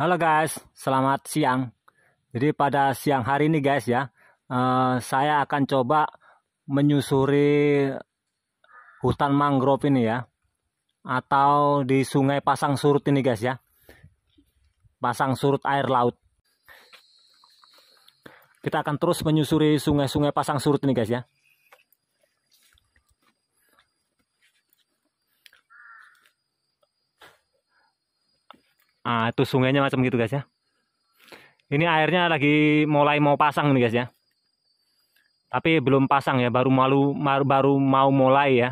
Halo guys, selamat siang. Jadi pada siang hari ini guys ya, eh, saya akan coba menyusuri hutan mangrove ini ya, atau di sungai pasang surut ini guys ya, pasang surut air laut. Kita akan terus menyusuri sungai-sungai pasang surut ini guys ya. Nah, itu sungainya macam gitu guys ya. Ini airnya lagi mulai mau pasang nih guys ya. Tapi belum pasang ya, baru malu baru baru mau mulai ya.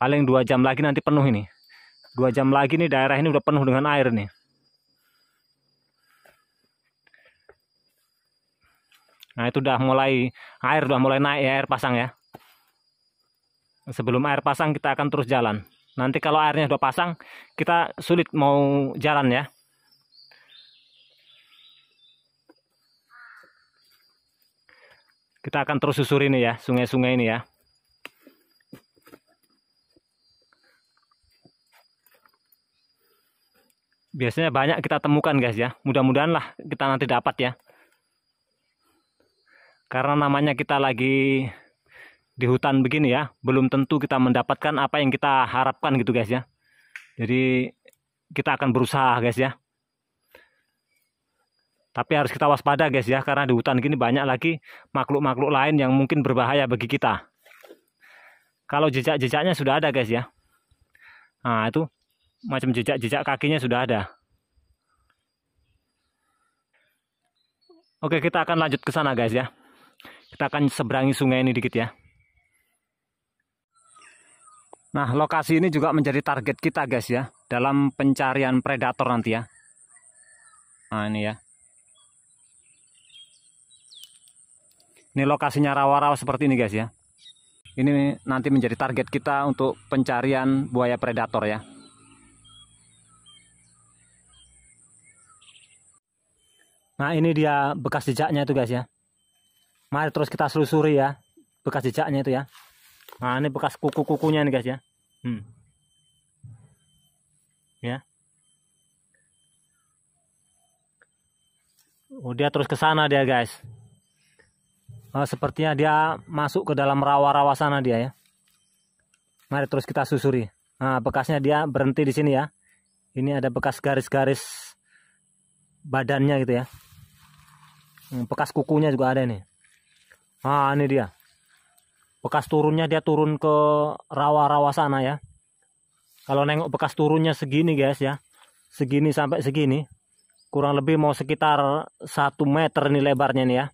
Paling dua jam lagi nanti penuh ini. Dua jam lagi nih daerah ini udah penuh dengan air nih. Nah itu udah mulai air udah mulai naik ya air pasang ya. Sebelum air pasang kita akan terus jalan. Nanti kalau airnya sudah pasang, kita sulit mau jalan ya. Kita akan terus susuri ini ya, sungai-sungai ini ya. Biasanya banyak kita temukan guys ya. Mudah-mudahan lah kita nanti dapat ya. Karena namanya kita lagi di hutan begini ya, belum tentu kita mendapatkan apa yang kita harapkan gitu guys ya. Jadi kita akan berusaha guys ya. Tapi harus kita waspada guys ya, karena di hutan gini banyak lagi makhluk-makhluk lain yang mungkin berbahaya bagi kita. Kalau jejak-jejaknya sudah ada guys ya. Nah itu macam jejak-jejak kakinya sudah ada. Oke kita akan lanjut ke sana guys ya. Kita akan seberangi sungai ini dikit ya. Nah, lokasi ini juga menjadi target kita, guys ya, dalam pencarian predator nanti ya. Nah, ini ya. Ini lokasinya rawa-rawa seperti ini, guys ya. Ini nanti menjadi target kita untuk pencarian buaya predator ya. Nah, ini dia bekas jejaknya itu, guys ya. Mari terus kita selusuri ya, bekas jejaknya itu ya nah ini bekas kuku-kukunya nih guys ya hmm. ya oh dia terus ke sana dia guys oh, sepertinya dia masuk ke dalam rawa-rawa sana dia ya mari terus kita susuri nah bekasnya dia berhenti di sini ya ini ada bekas garis-garis badannya gitu ya hmm, bekas kukunya juga ada nih ah ini dia bekas turunnya dia turun ke rawa-rawa sana ya kalau nengok bekas turunnya segini guys ya segini sampai segini kurang lebih mau sekitar satu meter nih lebarnya nih ya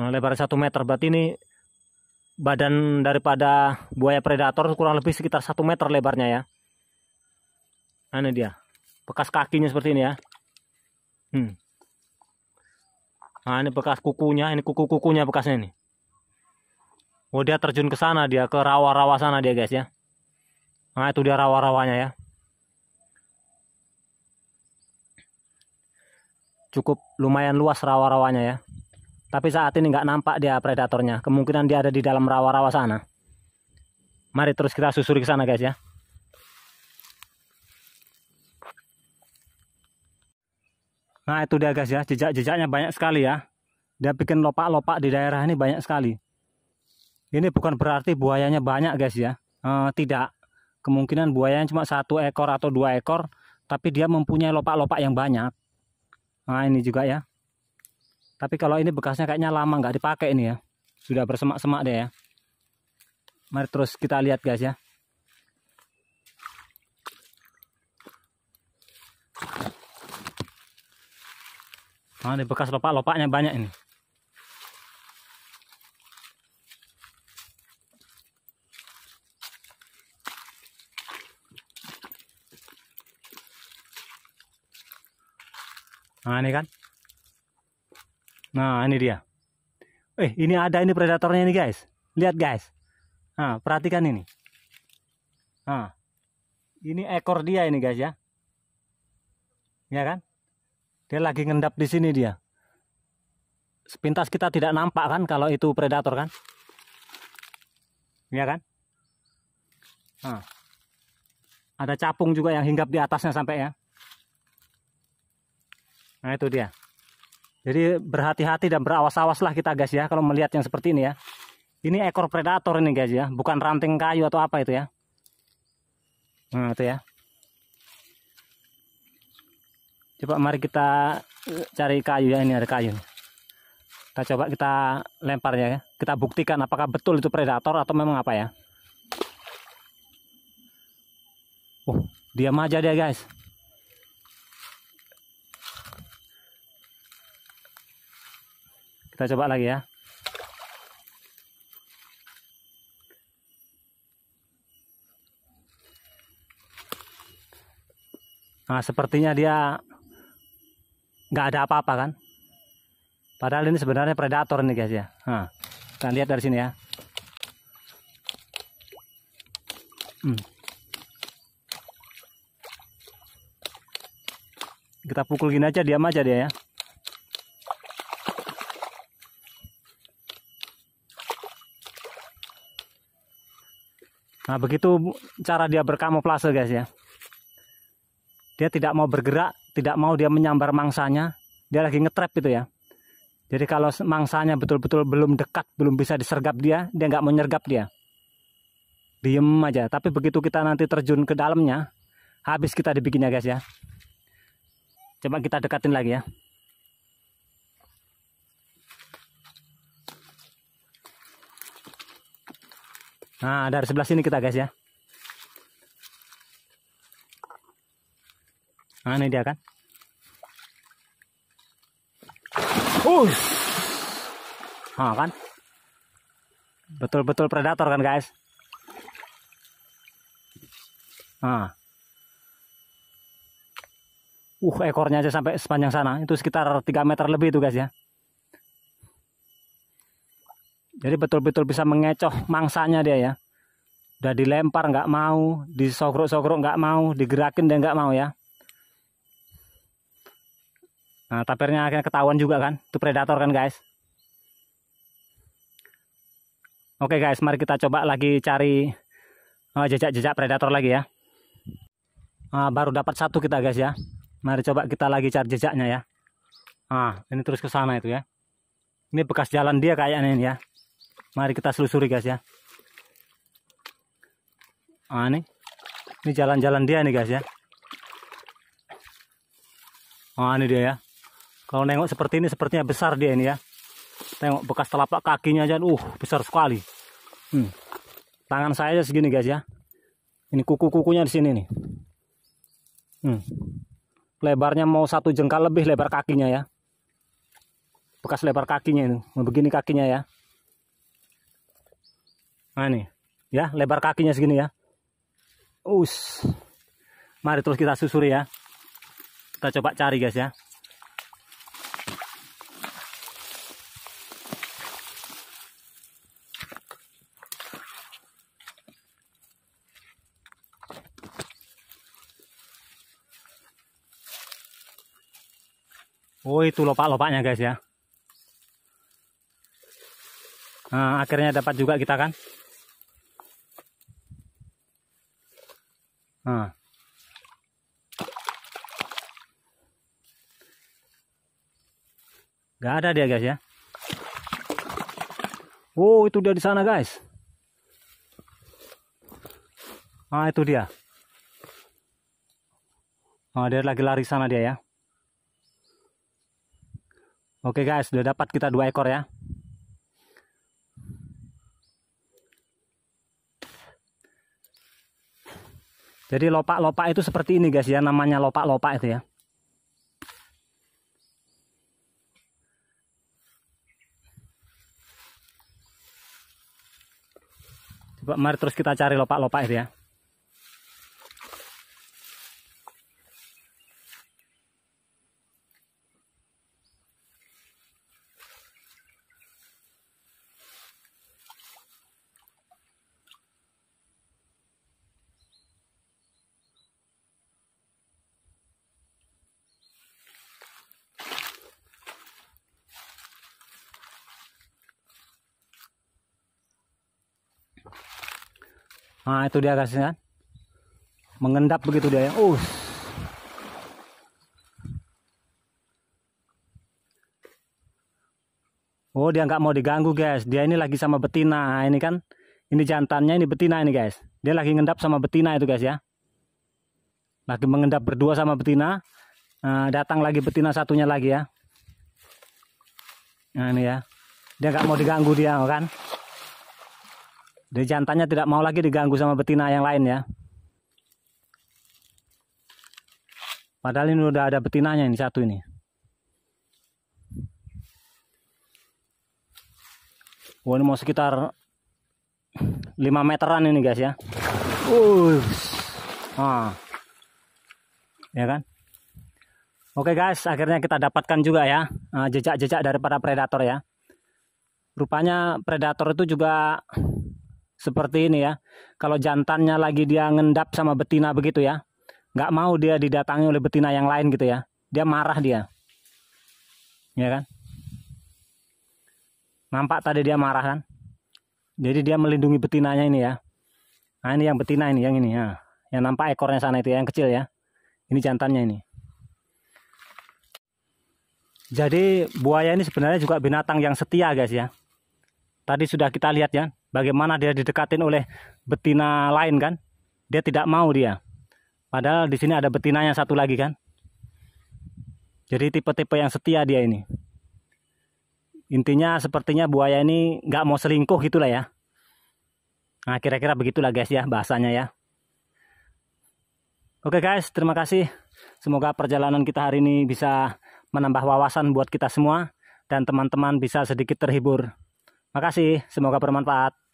nah, lebar satu meter berarti ini badan daripada buaya predator kurang lebih sekitar satu meter lebarnya ya nah, ini dia bekas kakinya seperti ini ya hmm. nah ini bekas kukunya ini kuku-kukunya bekasnya ini Oh dia terjun ke sana dia ke rawa-rawa sana dia guys ya. Nah itu dia rawa-rawanya ya. Cukup lumayan luas rawa-rawanya ya. Tapi saat ini nggak nampak dia predatornya. Kemungkinan dia ada di dalam rawa-rawa sana. Mari terus kita susuri ke sana guys ya. Nah itu dia guys ya, jejak-jejaknya banyak sekali ya. Dia bikin lopak-lopak di daerah ini banyak sekali ini bukan berarti buayanya banyak guys ya e, tidak kemungkinan buayanya cuma satu ekor atau dua ekor tapi dia mempunyai lopak-lopak yang banyak nah ini juga ya tapi kalau ini bekasnya kayaknya lama nggak dipakai ini ya sudah bersemak-semak deh ya mari terus kita lihat guys ya nah ini bekas lopak-lopaknya banyak ini Nah ini kan. Nah ini dia. Eh ini ada ini predatornya ini guys. Lihat guys. Nah perhatikan ini. Nah ini ekor dia ini guys ya. Ya kan. Dia lagi ngendap di sini dia. Sepintas kita tidak nampak kan kalau itu predator kan. Ya kan. Nah. Ada capung juga yang hinggap di atasnya sampai ya. Nah itu dia. Jadi berhati-hati dan berawas-awaslah kita guys ya kalau melihat yang seperti ini ya. Ini ekor predator ini guys ya, bukan ranting kayu atau apa itu ya. Nah itu ya. Coba mari kita eh, cari kayu ya ini ada kayu. Kita coba kita lempar ya. Kita buktikan apakah betul itu predator atau memang apa ya. Oh, diam aja dia guys. Kita coba lagi ya. Nah, sepertinya dia nggak ada apa-apa kan. Padahal ini sebenarnya predator nih guys ya. Nah, kita lihat dari sini ya. Hmm. Kita pukul gini aja, diam aja dia ya. Nah begitu cara dia berkamuflase guys ya. Dia tidak mau bergerak, tidak mau dia menyambar mangsanya. Dia lagi ngetrap gitu ya. Jadi kalau mangsanya betul-betul belum dekat, belum bisa disergap dia, dia nggak mau nyergap dia. Diem aja. Tapi begitu kita nanti terjun ke dalamnya, habis kita dibikinnya guys ya. Coba kita dekatin lagi ya. Nah, dari sebelah sini kita guys ya. Nah, ini dia kan. Uh. Nah, kan. Betul-betul predator kan guys. Nah. Uh, ekornya aja sampai sepanjang sana. Itu sekitar 3 meter lebih itu guys ya. Jadi betul-betul bisa mengecoh mangsanya dia ya. Udah dilempar nggak mau, disogrok-sogrok nggak mau, digerakin dia nggak mau ya. Nah, tapirnya akhirnya ketahuan juga kan, itu predator kan guys. Oke guys, mari kita coba lagi cari eh, jejak-jejak oh, predator lagi ya. Nah, baru dapat satu kita guys ya. Mari coba kita lagi cari jejaknya ya. Ah, ini terus ke sana itu ya. Ini bekas jalan dia kayaknya ini ya. Mari kita selusuri guys ya. Nah, ini ini jalan-jalan dia nih guys ya. Nah, ini dia ya. Kalau nengok seperti ini sepertinya besar dia ini ya. Tengok bekas telapak kakinya aja, uh besar sekali. Hmm. Tangan saya aja segini guys ya. Ini kuku-kukunya di sini nih. Hmm. Lebarnya mau satu jengkal lebih lebar kakinya ya. Bekas lebar kakinya ini. begini kakinya ya. Nah ini, ya lebar kakinya segini ya. Us, mari terus kita susuri ya. Kita coba cari guys ya. Oh itu lopak-lopaknya guys ya. Nah, akhirnya dapat juga kita kan. Nah. Gak ada dia guys ya. Oh itu dia di sana guys. Ah itu dia. Ah dia lagi lari sana dia ya. Oke guys, sudah dapat kita dua ekor ya. Jadi lopak-lopak itu seperti ini guys ya, namanya lopak-lopak itu ya. Coba mari terus kita cari lopak-lopak itu ya. Nah itu dia guys kan. Mengendap begitu dia ya. Uh. Oh dia nggak mau diganggu guys. Dia ini lagi sama betina. Ah, ini kan. Ini jantannya ini betina ini guys. Dia lagi ngendap sama betina itu guys ya. Lagi mengendap berdua sama betina. Nah, datang lagi betina satunya lagi ya. Nah ini ya. Dia nggak mau diganggu dia kan. Jadi jantannya tidak mau lagi diganggu sama betina yang lain ya. Padahal ini udah ada betinanya ini satu ini. Wah ini mau sekitar 5 meteran ini guys ya. Uh, ah. ya kan? Oke guys, akhirnya kita dapatkan juga ya ah, jejak-jejak daripada predator ya. Rupanya predator itu juga seperti ini ya. Kalau jantannya lagi dia ngendap sama betina begitu ya. Nggak mau dia didatangi oleh betina yang lain gitu ya. Dia marah dia. Ya kan? Nampak tadi dia marah kan? Jadi dia melindungi betinanya ini ya. Nah ini yang betina ini, yang ini ya. Yang nampak ekornya sana itu ya, yang kecil ya. Ini jantannya ini. Jadi buaya ini sebenarnya juga binatang yang setia guys ya. Tadi sudah kita lihat ya, Bagaimana dia didekatin oleh betina lain kan? Dia tidak mau dia. Padahal di sini ada betinanya satu lagi kan? Jadi tipe-tipe yang setia dia ini. Intinya sepertinya buaya ini nggak mau selingkuh gitulah ya. Nah kira-kira begitulah guys ya bahasanya ya. Oke guys, terima kasih. Semoga perjalanan kita hari ini bisa menambah wawasan buat kita semua dan teman-teman bisa sedikit terhibur. Makasih, semoga bermanfaat.